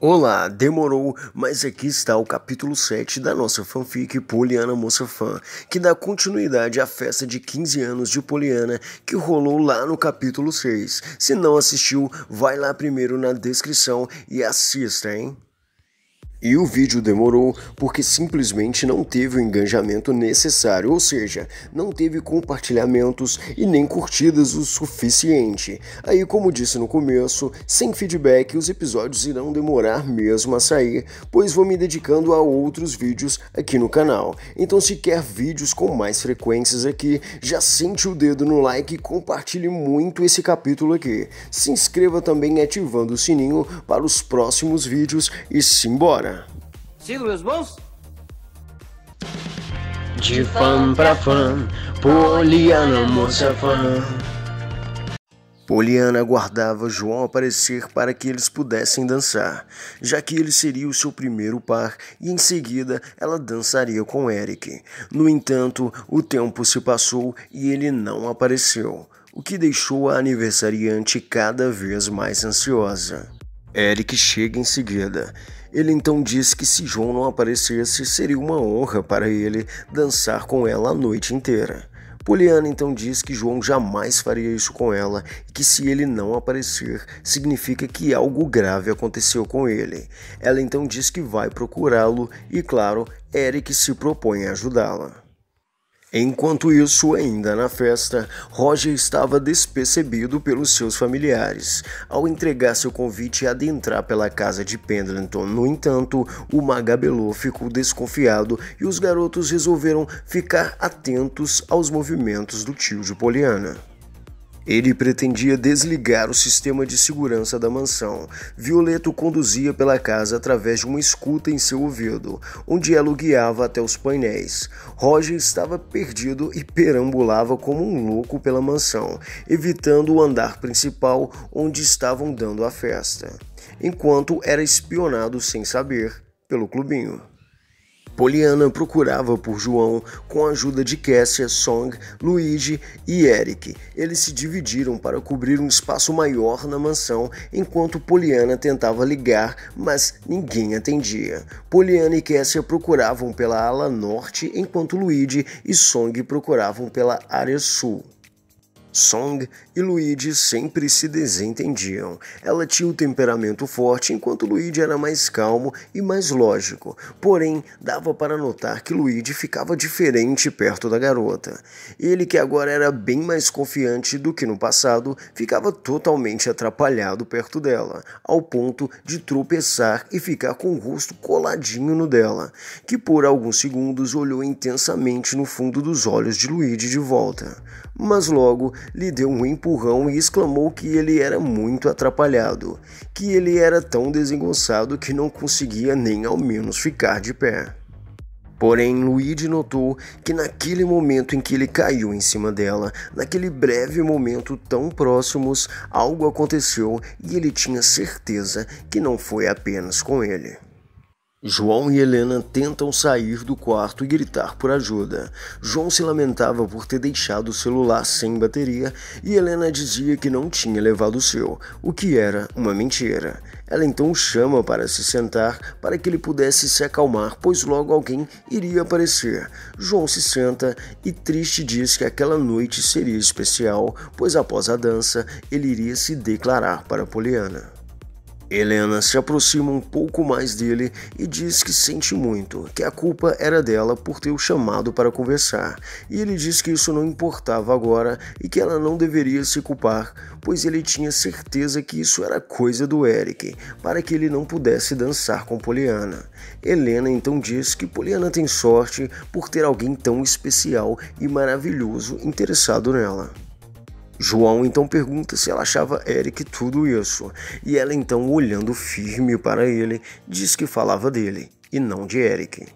Olá, demorou, mas aqui está o capítulo 7 da nossa fanfic Poliana Moça Fã, que dá continuidade à festa de 15 anos de Poliana que rolou lá no capítulo 6. Se não assistiu, vai lá primeiro na descrição e assista, hein? E o vídeo demorou porque simplesmente não teve o engajamento necessário, ou seja, não teve compartilhamentos e nem curtidas o suficiente. Aí, como disse no começo, sem feedback os episódios irão demorar mesmo a sair, pois vou me dedicando a outros vídeos aqui no canal. Então, se quer vídeos com mais frequências aqui, já sente o dedo no like e compartilhe muito esse capítulo aqui. Se inscreva também ativando o sininho para os próximos vídeos e simbora! Sigo meus bons? De fã pra fã, Poliana, moça fã. Poliana aguardava João aparecer para que eles pudessem dançar, já que ele seria o seu primeiro par e em seguida ela dançaria com Eric. No entanto, o tempo se passou e ele não apareceu, o que deixou a aniversariante cada vez mais ansiosa. Eric chega em seguida ele então disse que se João não aparecesse, seria uma honra para ele dançar com ela a noite inteira. Poliana então diz que João jamais faria isso com ela e que se ele não aparecer, significa que algo grave aconteceu com ele. Ela então diz que vai procurá-lo e, claro, Eric se propõe a ajudá-la. Enquanto isso, ainda na festa, Roger estava despercebido pelos seus familiares. Ao entregar seu convite e adentrar pela casa de Pendleton, no entanto, o Magabelô ficou desconfiado e os garotos resolveram ficar atentos aos movimentos do tio de Poliana. Ele pretendia desligar o sistema de segurança da mansão. Violeto conduzia pela casa através de uma escuta em seu ouvido, onde ela o guiava até os painéis. Roger estava perdido e perambulava como um louco pela mansão, evitando o andar principal onde estavam dando a festa, enquanto era espionado sem saber pelo clubinho. Poliana procurava por João com a ajuda de Cassia, Song, Luigi e Eric. Eles se dividiram para cobrir um espaço maior na mansão, enquanto Poliana tentava ligar, mas ninguém atendia. Poliana e Cassia procuravam pela ala norte, enquanto Luigi e Song procuravam pela área sul. Song e Luigi sempre se desentendiam. Ela tinha o um temperamento forte, enquanto Luigi era mais calmo e mais lógico. Porém, dava para notar que Luigi ficava diferente perto da garota. Ele, que agora era bem mais confiante do que no passado, ficava totalmente atrapalhado perto dela, ao ponto de tropeçar e ficar com o rosto coladinho no dela, que por alguns segundos olhou intensamente no fundo dos olhos de Luigi de volta mas logo lhe deu um empurrão e exclamou que ele era muito atrapalhado, que ele era tão desengonçado que não conseguia nem ao menos ficar de pé. Porém, Luigi notou que naquele momento em que ele caiu em cima dela, naquele breve momento tão próximos, algo aconteceu e ele tinha certeza que não foi apenas com ele. João e Helena tentam sair do quarto e gritar por ajuda. João se lamentava por ter deixado o celular sem bateria e Helena dizia que não tinha levado o seu, o que era uma mentira. Ela então o chama para se sentar para que ele pudesse se acalmar, pois logo alguém iria aparecer. João se senta e triste diz que aquela noite seria especial, pois após a dança ele iria se declarar para Poliana. Helena se aproxima um pouco mais dele e diz que sente muito, que a culpa era dela por ter o chamado para conversar. E ele diz que isso não importava agora e que ela não deveria se culpar, pois ele tinha certeza que isso era coisa do Eric, para que ele não pudesse dançar com Poliana. Helena então diz que Poliana tem sorte por ter alguém tão especial e maravilhoso interessado nela. João então pergunta se ela achava Eric tudo isso, e ela então, olhando firme para ele, diz que falava dele e não de Eric.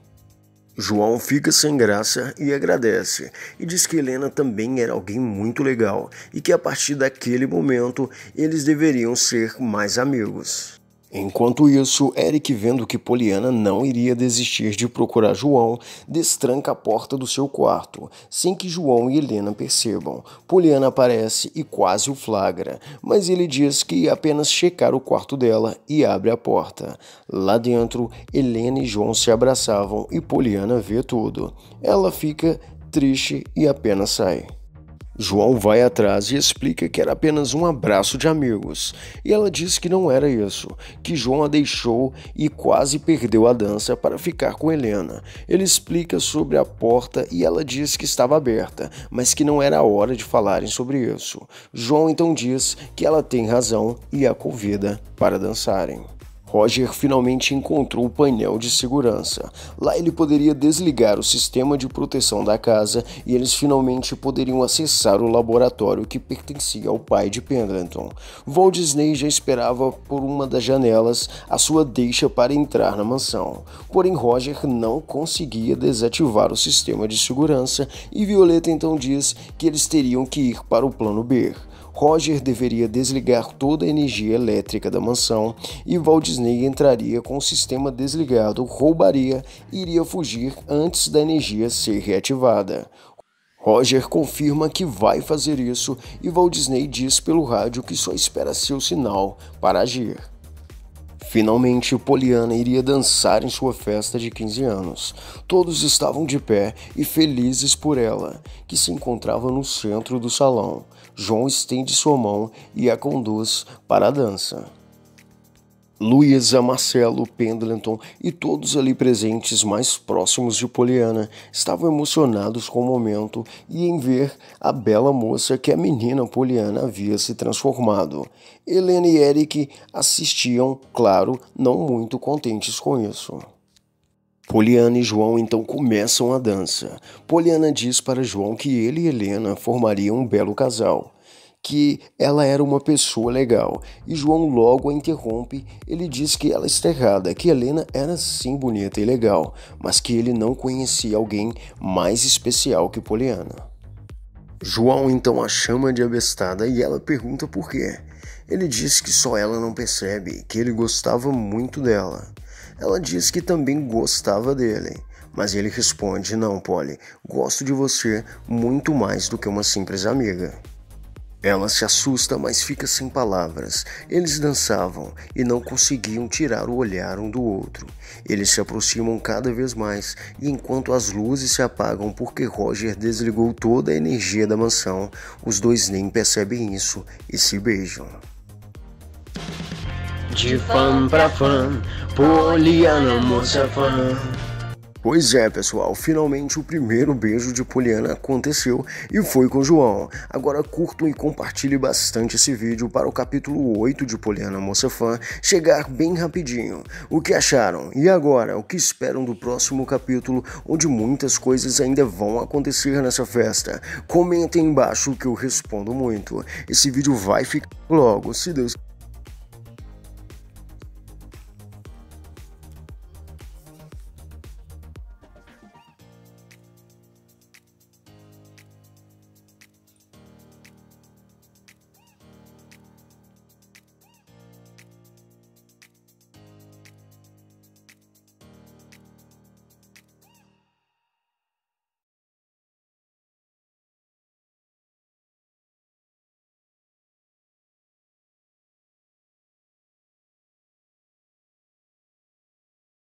João fica sem graça e agradece, e diz que Helena também era alguém muito legal e que a partir daquele momento eles deveriam ser mais amigos. Enquanto isso, Eric, vendo que Poliana não iria desistir de procurar João, destranca a porta do seu quarto, sem que João e Helena percebam. Poliana aparece e quase o flagra, mas ele diz que ia apenas checar o quarto dela e abre a porta. Lá dentro, Helena e João se abraçavam e Poliana vê tudo. Ela fica triste e apenas sai. João vai atrás e explica que era apenas um abraço de amigos, e ela diz que não era isso, que João a deixou e quase perdeu a dança para ficar com Helena. Ele explica sobre a porta e ela diz que estava aberta, mas que não era a hora de falarem sobre isso. João então diz que ela tem razão e a convida para dançarem. Roger finalmente encontrou o painel de segurança. Lá ele poderia desligar o sistema de proteção da casa e eles finalmente poderiam acessar o laboratório que pertencia ao pai de Pendleton. Walt Disney já esperava por uma das janelas a sua deixa para entrar na mansão. Porém, Roger não conseguia desativar o sistema de segurança e Violeta então diz que eles teriam que ir para o plano B. Roger deveria desligar toda a energia elétrica da mansão e Walt Disney entraria com o sistema desligado, roubaria e iria fugir antes da energia ser reativada. Roger confirma que vai fazer isso e Walt Disney diz pelo rádio que só espera seu sinal para agir. Finalmente, Poliana iria dançar em sua festa de 15 anos. Todos estavam de pé e felizes por ela, que se encontrava no centro do salão. João estende sua mão e a conduz para a dança. Luísa, Marcelo, Pendleton e todos ali presentes mais próximos de Poliana estavam emocionados com o momento e em ver a bela moça que a menina Poliana havia se transformado. Helena e Eric assistiam, claro, não muito contentes com isso. Poliana e João então começam a dança. Poliana diz para João que ele e Helena formariam um belo casal que ela era uma pessoa legal. E João logo a interrompe. Ele diz que ela está errada, que Helena era sim bonita e legal, mas que ele não conhecia alguém mais especial que Poliana. João então a chama de abestada e ela pergunta por quê. Ele diz que só ela não percebe, que ele gostava muito dela. Ela diz que também gostava dele. Mas ele responde: Não, Polly, gosto de você muito mais do que uma simples amiga. Ela se assusta, mas fica sem palavras. Eles dançavam e não conseguiam tirar o olhar um do outro. Eles se aproximam cada vez mais, e enquanto as luzes se apagam porque Roger desligou toda a energia da mansão, os dois nem percebem isso e se beijam. De fã pra fã, poliana moça fã. Pois é, pessoal, finalmente o primeiro beijo de Poliana aconteceu e foi com João. Agora curtam e compartilhe bastante esse vídeo para o capítulo 8 de Poliana Moça Fã chegar bem rapidinho. O que acharam? E agora, o que esperam do próximo capítulo, onde muitas coisas ainda vão acontecer nessa festa? Comentem embaixo que eu respondo muito. Esse vídeo vai ficar logo, se Deus quiser.